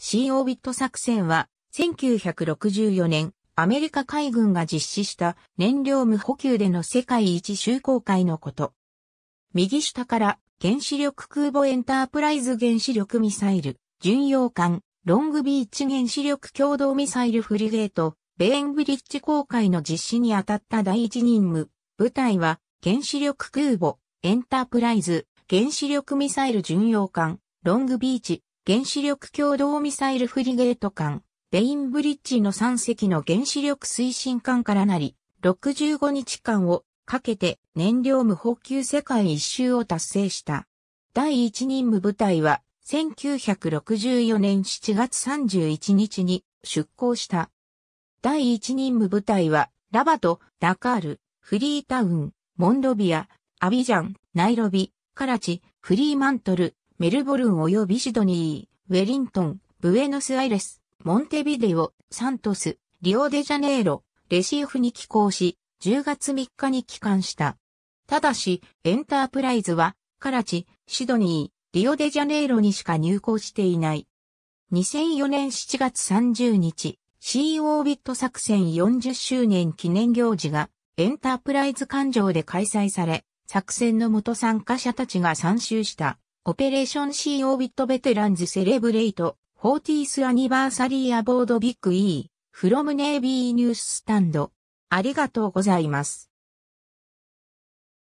シーオービット作戦は、1964年、アメリカ海軍が実施した燃料無補給での世界一周航海のこと。右下から原子力空母エンタープライズ原子力ミサイル、巡洋艦、ロングビーチ原子力共同ミサイルフリゲート、ベーンブリッジ航海の実施にあたった第一任務、部隊は原子力空母、エンタープライズ、原子力ミサイル巡洋艦、ロングビーチ、原子力共同ミサイルフリゲート艦、ベインブリッジの3隻の原子力推進艦からなり、65日間をかけて燃料無補給世界一周を達成した。第1任務部隊は1964年7月31日に出港した。第1任務部隊はラバト、ダカール、フリータウン、モンドビア、アビジャン、ナイロビ、カラチ、フリーマントル、メルボルン及びシドニー、ウェリントン、ブエノスアイレス、モンテビデオ、サントス、リオデジャネイロ、レシーフに寄港し、10月3日に帰還した。ただし、エンタープライズは、カラチ、シドニー、リオデジャネイロにしか入港していない。2004年7月30日、シーオービット作戦40周年記念行事が、エンタープライズ環状で開催され、作戦の元参加者たちが参集した。オペレーション C オービットベテランズセレブレイト、フォーティースアニバーサリーアボードビッグ E、フロムネイビーニューススタンド。ありがとうございます。